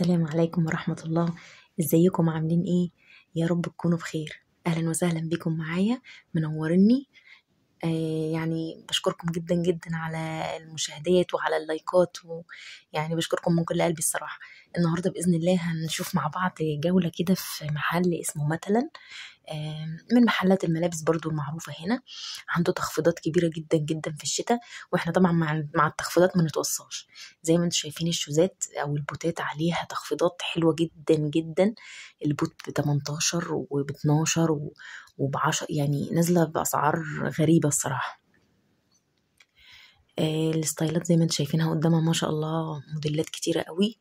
السلام عليكم ورحمة الله ازيكم عاملين ايه يا رب تكونوا بخير اهلا وسهلا بكم معايا منورني آه يعني بشكركم جدا جدا على المشاهدات وعلى اللايكات ويعني بشكركم من كل قلبي الصراحة النهاردة بإذن الله هنشوف مع بعض جولة كده في محل اسمه مثلا من محلات الملابس برضو المعروفة هنا عنده تخفيضات كبيرة جدا جدا في الشتاء واحنا طبعا مع, مع التخفيضات ما نتوصاش زي ما انتم شايفين الشوزات او البوتات عليها تخفيضات حلوة جدا جدا البوت ب 18 وب 12 وب 10 يعني نازلة بأسعار غريبة الصراحة آه، الستايلات زي ما انتم شايفينها قدامها ما شاء الله موديلات كتيرة قوي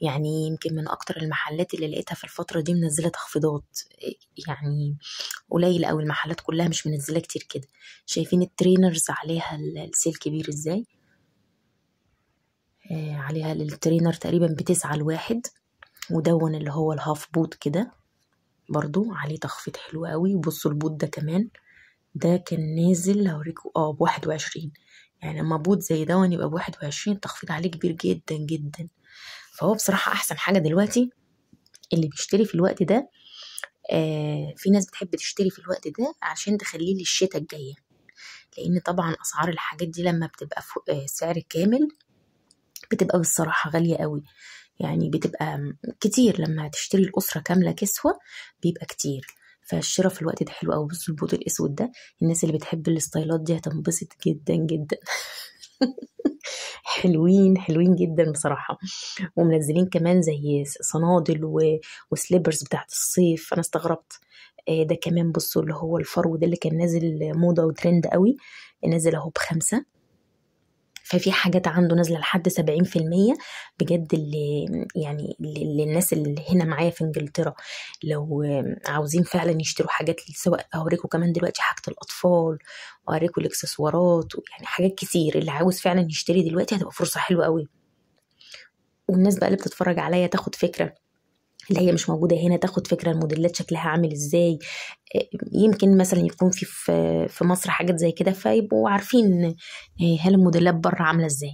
يعني يمكن من أكتر المحلات اللي لقيتها في الفترة دي منزلة تخفيضات يعني قليل أو المحلات كلها مش منزلة كتير كده شايفين الترينرز عليها السيل كبير ازاي آه، عليها الترينر تقريبا بتسعة لواحد ودون اللي هو الهاف بوت كده برضو عليه تخفيض حلو قوي بصوا البوت ده كمان ده كان نازل هوريكوا اه بواحد وعشرين يعني لما بوت زي دون يبقى بواحد وعشرين تخفيض عليه كبير جدا جدا فهو بصراحة أحسن حاجة دلوقتي اللي بيشتري في الوقت ده آه في ناس بتحب تشتري في الوقت ده عشان تخليه للشتاء الجاية لأن طبعا أسعار الحاجات دي لما بتبقى فوق آه، سعر كامل بتبقى بالصراحة غالية قوي يعني بتبقى كتير لما تشتري الأسرة كاملة كسوة بيبقى كتير فالشراء في الوقت ده حلو قوي بصوا البوت الأسود ده الناس اللي بتحب الستايلات دي هتنبسط جدا جدا حلوين حلوين جدا بصراحة ومنزلين كمان زي صنادل و... وسليبرز بتاعت الصيف أنا استغربت آه، ده كمان بصوا اللي هو الفرو ده اللي كان نازل موضة وترند قوي نازل اهو بخمسة ففي حاجات عنده نازله لحد 70% بجد اللي يعني اللي الناس اللي هنا معايا في انجلترا لو عاوزين فعلا يشتروا حاجات سواء اوريكم كمان دلوقتي حاجه الاطفال واوريكم الاكسسوارات يعني حاجات كتير اللي عاوز فعلا يشتري دلوقتي هتبقى فرصه حلوه قوي والناس بقى اللي بتتفرج عليا تاخد فكره اللي هي مش موجوده هنا تاخد فكره الموديلات شكلها عامل ازاي آه، يمكن مثلا يكون في في مصر حاجات زي كده فيبقوا عارفين آه، هل الموديلات بره عامله ازاي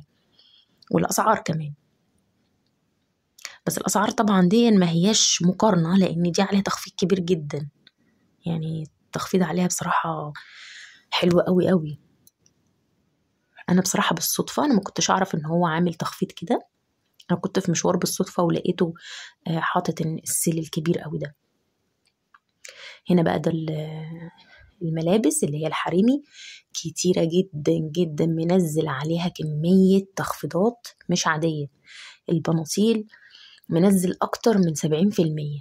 والاسعار كمان بس الاسعار طبعا دي ما هياش مقارنه لان دي عليها تخفيض كبير جدا يعني التخفيض عليها بصراحه حلو قوي قوي انا بصراحه بالصدفه انا ما كنتش اعرف ان هو عامل تخفيض كده انا كنت في مشوار بالصدفه ولقيته آه، حاطط السيل الكبير قوي ده هنا بقى ده الملابس اللي هي الحريمي كتيرة جدا جدا منزل عليها كمية تخفيضات مش عادية البناطيل منزل أكتر من سبعين في المية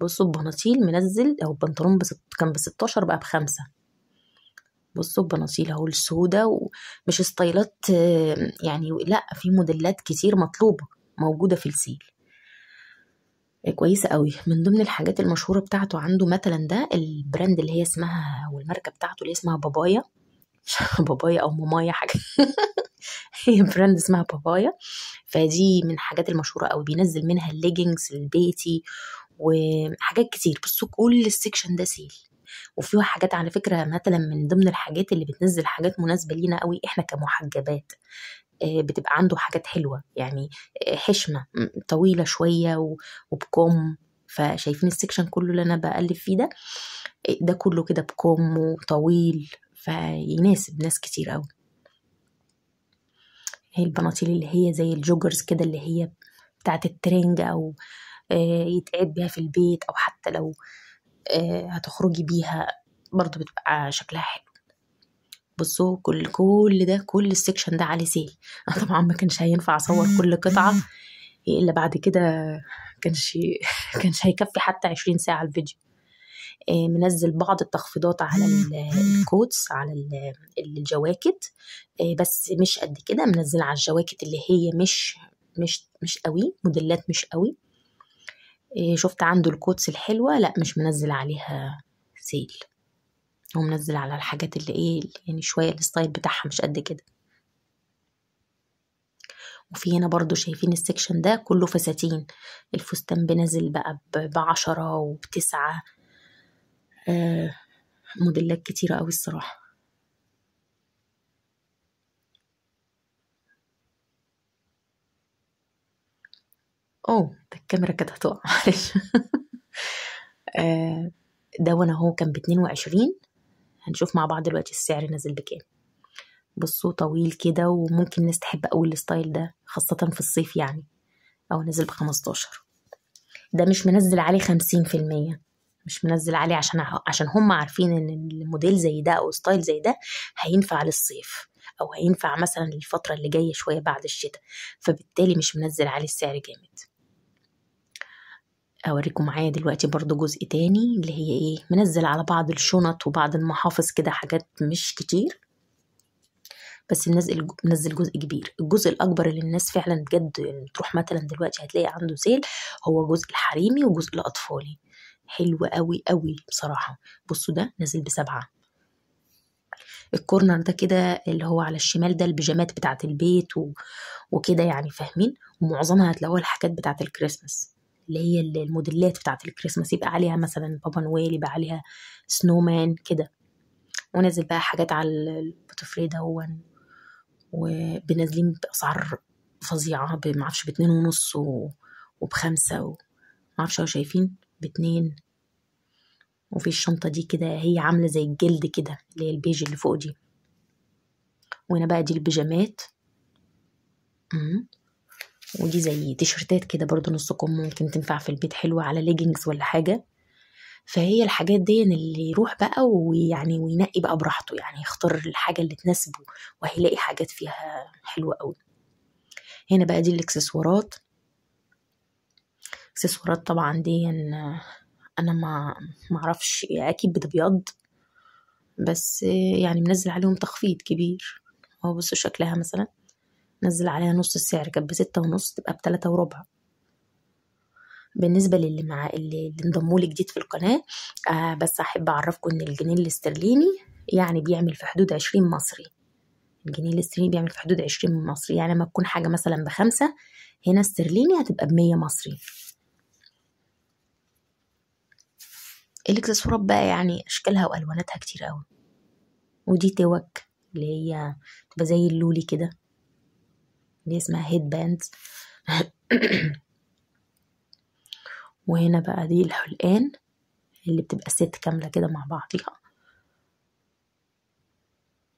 بصوا البناطيل منزل أو البنطلون كان بستاشر بقى بخمسة بصوا بناصيل اهو السودة ومش ستايلات يعني لا في موديلات كتير مطلوبة موجودة في السيل آه، كويسة قوي من ضمن الحاجات المشهورة بتاعته عنده مثلا ده البراند اللي هي اسمها والماركة بتاعته اللي اسمها بابايا بابايا او مامايا حاجة هي براند اسمها بابايا فدي من الحاجات المشهورة قوي بينزل منها الليجنجز البيتي وحاجات كتير بصوا كل السكشن ده سيل وفيها حاجات على فكره مثلا من ضمن الحاجات اللي بتنزل حاجات مناسبه لينا قوي احنا كمحجبات آه، بتبقى عنده حاجات حلوه يعني آه، حشمه طويله شويه وبكم فشايفين السكشن كله اللي انا بقلب فيه ده آه، ده كله كده بكم وطويل فيناسب ناس كتير قوي هي البناطيل اللي هي زي الجوجرز كده اللي هي بتاعت الترنج او يتقعد بيها في البيت او حتى لو آه، هتخرجي بيها برضو بتبقى شكلها حلو بصوا كل كل ده كل السكشن ده عليه سيل انا طبعا ما كانش هينفع اصور كل قطعه الا بعد كده كانش كانش هيكفي حتى 20 ساعه الفيديو آه، منزل بعض التخفيضات على آه، الكوتس على الجواكت بس مش قد كده منزل على الجواكت اللي هي مش مش مش قوي موديلات مش قوي إيه، شفت عنده الكوتس الحلوة لا مش منزل عليها سيل هو منزل على الحاجات اللي ايه يعني شوية الستايل بتاعها مش قد كده وفي هنا برضو شايفين السكشن ده كله فساتين الفستان بنزل بقى بعشرة وبتسعة آه موديلات كتيرة قوي الصراحة او الكاميرا كانت هتقع معلش آه، ده وانا هو كان باتنين وعشرين هنشوف مع بعض دلوقتي السعر نزل بكام بصوا طويل كده وممكن الناس تحب قوي الستايل ده خاصة في الصيف يعني أو نزل بخمستاشر ده مش منزل عليه خمسين في المية مش منزل عليه عشان عشان هم عارفين ان الموديل زي ده او ستايل زي ده هينفع للصيف او هينفع مثلا للفتره اللي جايه شويه بعد الشتاء فبالتالي مش منزل عليه السعر جامد اوريكم معايا دلوقتي برضو جزء تاني اللي هي ايه منزل على بعض الشنط وبعض المحافظ كده حاجات مش كتير بس منزل منزل جزء كبير الجزء الاكبر اللي الناس فعلا بجد تروح مثلا دلوقتي هتلاقي عنده سيل هو جزء الحريمي وجزء الاطفالي حلو قوي قوي بصراحه بصوا ده نازل بسبعه الكورنر ده كده اللي هو على الشمال ده البيجامات بتاعه البيت و... وكده يعني فاهمين ومعظمها هتلاقوها الحاجات بتاعه الكريسماس اللي هي الموديلات بتاعة الكريسماس يبقى عليها مثلا بابا نويل يبقى عليها سنو مان كده ونزل بقى حاجات على البوتفري هو وبنزلين بأسعار فظيعة معرفش باتنين ونص و... وبخمسة و... معرفش لو شايفين باتنين وفي الشنطة دي كده هي عاملة زي الجلد كده اللي هي البيج اللي فوق دي وهنا بقى دي البيجامات ودي زي تيشرتات كده برضو نص كم ممكن تنفع في البيت حلوة على ليجنجز ولا حاجة فهي الحاجات دي اللي يروح بقى ويعني وينقي بقى براحته يعني يختار الحاجة اللي تناسبه وهيلاقي حاجات فيها حلوة قوي هنا بقى دي الاكسسوارات اكسسوارات طبعا دي انا ما معرفش اكيد بتبيض بس يعني منزل عليهم تخفيض كبير هو بصوا شكلها مثلا نزل عليها نص السعر كانت بستة ونص تبقى بتلاتة وربع بالنسبة للي مع اللي انضموا لي جديد في القناة آه بس أحب أعرفكم إن الجنيه الاسترليني يعني بيعمل في حدود عشرين مصري الجنيه الاسترليني بيعمل في حدود عشرين مصري يعني لما تكون حاجة مثلا بخمسة هنا استرليني هتبقى بمية مصري الاكسسوارات بقى يعني اشكالها والواناتها كتير قوي ودي توك اللي هي تبقى زي اللولي كده اللي اسمها هيد باند وهنا بقى دي الحلقان اللي بتبقى ست كاملة كده مع بعضيها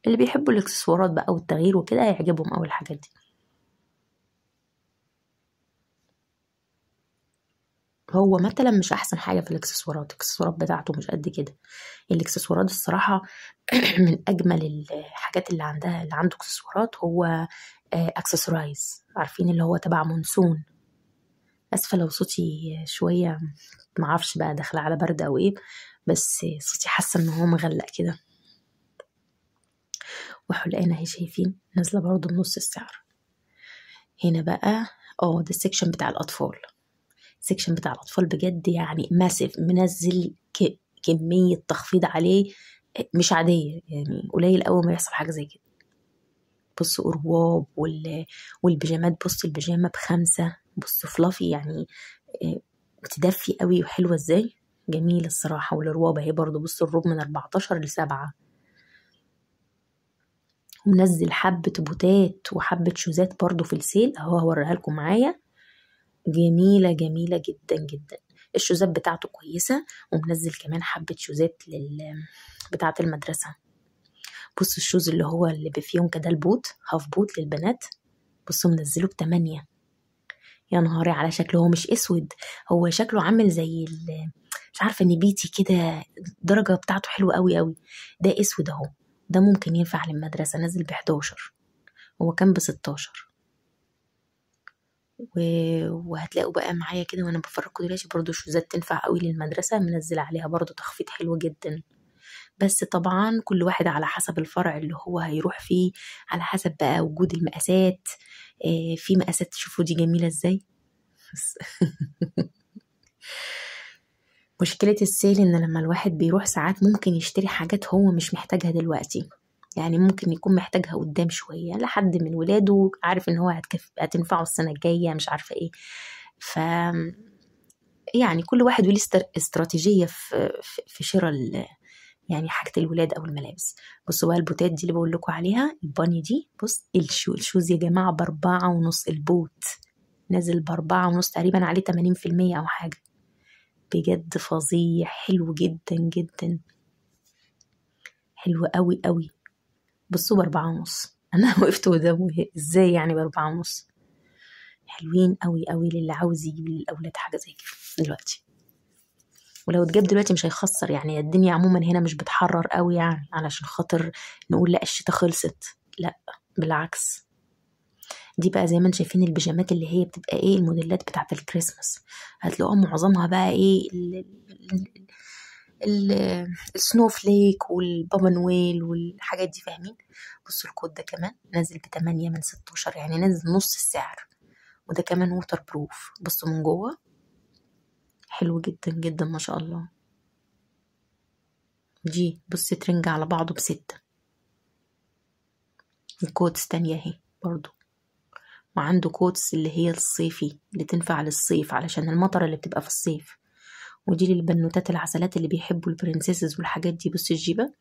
اللي بيحبوا الاكسسوارات بقى والتغيير وكده هيعجبهم أول الحاجات دي هو مثلا مش احسن حاجه في الاكسسوارات الاكسسوارات بتاعته مش قد كده الاكسسوارات الصراحه من اجمل الحاجات اللي عندها اللي عنده اكسسوارات هو آه، اكسسوارايز عارفين اللي هو تبع مونسون اسفه لو صوتي شويه معرفش بقى داخله على برد او ايه بس صوتي حاسه ان هو مغلق كده وحلقانه اهي شايفين نازله برضو بنص السعر هنا بقى اه ده السكشن بتاع الاطفال السكشن بتاع الاطفال بجد يعني ماسف منزل كميه تخفيض عليه مش عاديه يعني قليل اول ما يحصل حاجه زي كده بص أرواب والبيجامات بص البيجامة بخمسة بص فلافي يعني بتدفي آه، قوي وحلوة ازاي جميل الصراحة والرواب اهي برضو بص الروب من 14 لسبعة ومنزل حبة بوتات وحبة شوزات برضو في السيل اهو هوريها لكم معايا جميلة جميلة جدا جدا الشوزات بتاعته كويسة ومنزل كمان حبة شوزات لل... بتاعة المدرسة بصوا الشوز اللي هو اللي بفيونكا ده البوت هاف بوت للبنات بصوا منزله بتمانية يا نهاري على شكله هو مش اسود هو شكله عامل زي ال... مش عارفه نبيتي كده الدرجه بتاعته حلوه قوي قوي ده اسود اهو ده ممكن ينفع للمدرسه نزل ب 11 هو كان ب 16 وهتلاقوا بقى معايا كده وانا بفرجكم دلوقتي برضو شوزات تنفع قوي للمدرسه منزل عليها برضو تخفيض حلو جدا بس طبعا كل واحد على حسب الفرع اللي هو هيروح فيه على حسب بقى وجود المقاسات آه، في مقاسات تشوفوا دي جميله ازاي مشكله السيل ان لما الواحد بيروح ساعات ممكن يشتري حاجات هو مش محتاجها دلوقتي يعني ممكن يكون محتاجها قدام شوية لحد من ولاده عارف ان هو هتكف... هتنفعه السنة الجاية مش عارفة ايه ف يعني كل واحد وليه استراتيجية في, في شراء يعني حاجة الولاد أو الملابس بصوا بقى البوتات دي اللي بقول لكم عليها الباني دي بص الشو الشوز يا جماعة بأربعة ونص البوت نازل بأربعة ونص تقريبا عليه تمانين في المية أو حاجة بجد فظيع حلو جدا جدا حلو قوي قوي بصوا بأربعة ونص أنا وقفت وده إزاي يعني بأربعة ونص حلوين قوي قوي للي عاوز يجيب للأولاد حاجة زي كده دلوقتي ولو اتجاب دلوقتي مش هيخسر يعني الدنيا عموما هنا مش بتحرر قوي يعني علشان خاطر نقول لا الشتا خلصت لا بالعكس دي بقى زي ما انتم شايفين البيجامات اللي هي بتبقى ايه الموديلات بتاعت الكريسماس هتلاقوها معظمها بقى ايه السنوفليك نويل والحاجات دي فاهمين بصوا الكود ده كمان نازل بتمانية من ستاشر يعني نازل نص السعر وده كمان ووتر بروف بصوا من جوه حلو جدا جدا ما شاء الله دي بص ترنج على بعضه بستة الكوتس تانية اهي برضو وعنده كوتس اللي هي الصيفي اللي تنفع للصيف علشان المطر اللي بتبقى في الصيف ودي للبنوتات العسلات اللي بيحبوا البرنسيسز والحاجات دي بص الجيبة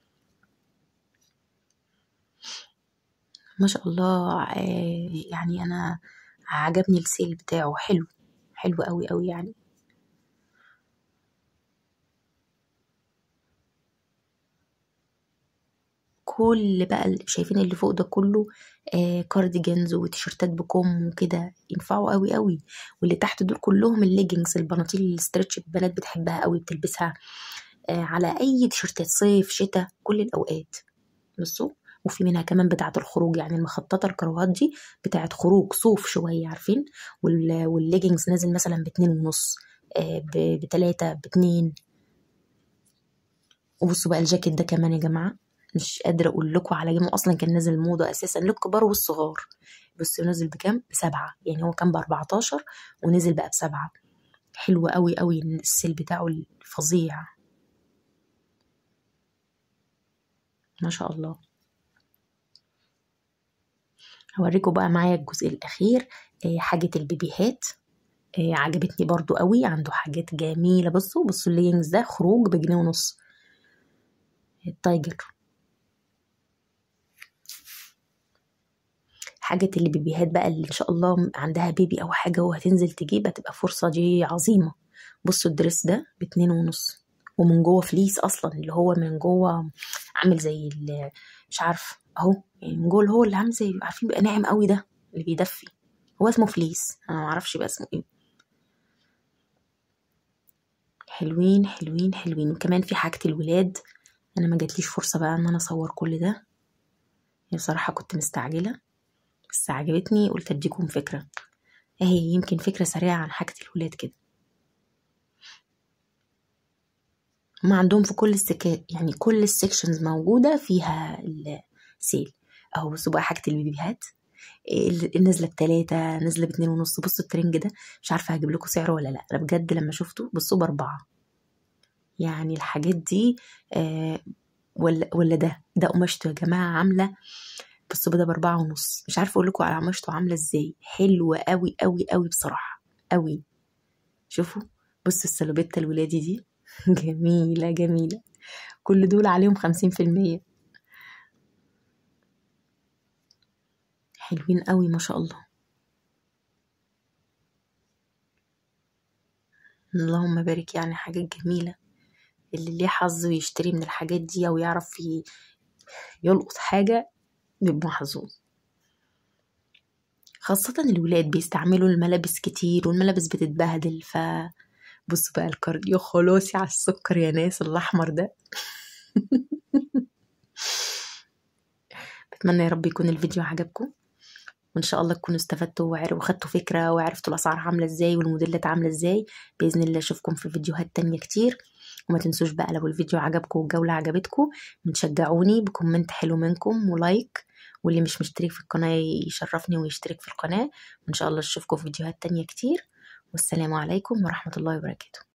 ما شاء الله آه، يعني انا عجبني السيل بتاعه حلو حلو قوي قوي يعني كل بقى اللي شايفين اللي فوق ده كله آه كارديجانز وتيشرتات بكم وكده ينفعوا قوي قوي واللي تحت دول كلهم الليجنز البناطيل الاسترتش البنات بتحبها قوي بتلبسها آه على اي تيشرتات صيف شتاء كل الاوقات بصوا وفي منها كمان بتاعة الخروج يعني المخططة الكروات دي بتاعة خروج صوف شوية عارفين والليجنز نازل مثلا باتنين ونص آه بتلاتة باتنين وبصوا بقى الجاكيت ده كمان يا جماعة مش قادره اقول لكم على كام اصلا كان نازل موضه اساسا للكبار والصغار بس نزل بكام بسبعة يعني هو كان بأربعتاشر ونزل بقى بسبعة حلو قوي قوي السيل بتاعه الفظيع ما شاء الله هوريكم بقى معايا الجزء الاخير آه، حاجة البيبيهات آه، عجبتني برضو قوي عنده حاجات جميلة بصوا بصوا اللينجز ده خروج بجنيه ونص التايجر حاجه بيبيهات بقى اللي ان شاء الله عندها بيبي او حاجه وهتنزل تجيب هتبقى فرصه دي عظيمه بصوا الدرس ده باتنين ونص ومن جوه فليس اصلا اللي هو من جوه عامل زي مش عارف اهو يعني من جوه اللي هو اللي عامل زي عارفين بيبقى ناعم قوي ده اللي بيدفي هو اسمه فليس انا معرفش بقى اسمه ايه حلوين حلوين حلوين وكمان في حاجه الولاد انا ما جاتليش فرصه بقى ان انا اصور كل ده يعني بصراحه كنت مستعجله بس عجبتني قلت اديكم فكرة اهي إيه يمكن فكرة سريعة عن حاجة الولاد كده ما عندهم في كل السكا يعني كل السكشنز موجودة فيها السيل اهو بصوا بقى حاجة البيبيهات النزلة بتلاتة نزلة باتنين ونص بصوا الترنج ده مش عارفة هجيب لكم سعره ولا لا انا بجد لما شفته بصوا باربعة يعني الحاجات دي آه ولا ولا ده ده قماشته يا جماعة عاملة آه بس بدا باربعة ونص مش عارفه اقول لكم على عمشته عامله ازاي حلوه قوي قوي قوي بصراحه قوي شوفوا بصوا السلوبيتا الولادي دي جميله جميله كل دول عليهم خمسين في المية حلوين قوي ما شاء الله اللهم بارك يعني حاجات جميلة اللي ليه حظ يشتري من الحاجات دي أو يعرف يلقط حاجة بيبقوا محظوظ خاصة الولاد بيستعملوا الملابس كتير والملابس بتتبهدل ف بصوا بقى الكارديو خلاصي على السكر يا ناس الأحمر ده بتمنى يا رب يكون الفيديو عجبكم وان شاء الله تكونوا استفدتوا وخدتوا فكره وعرفتوا الاسعار عامله ازاي والموديلات عامله ازاي باذن الله اشوفكم في فيديوهات تانية كتير وما تنسوش بقى لو الفيديو عجبكم والجوله عجبتكم تشجعوني بكومنت حلو منكم ولايك واللي مش مشترك في القناة يشرفني ويشترك في القناة وإن شاء الله نشوفكم في فيديوهات تانية كتير والسلام عليكم ورحمة الله وبركاته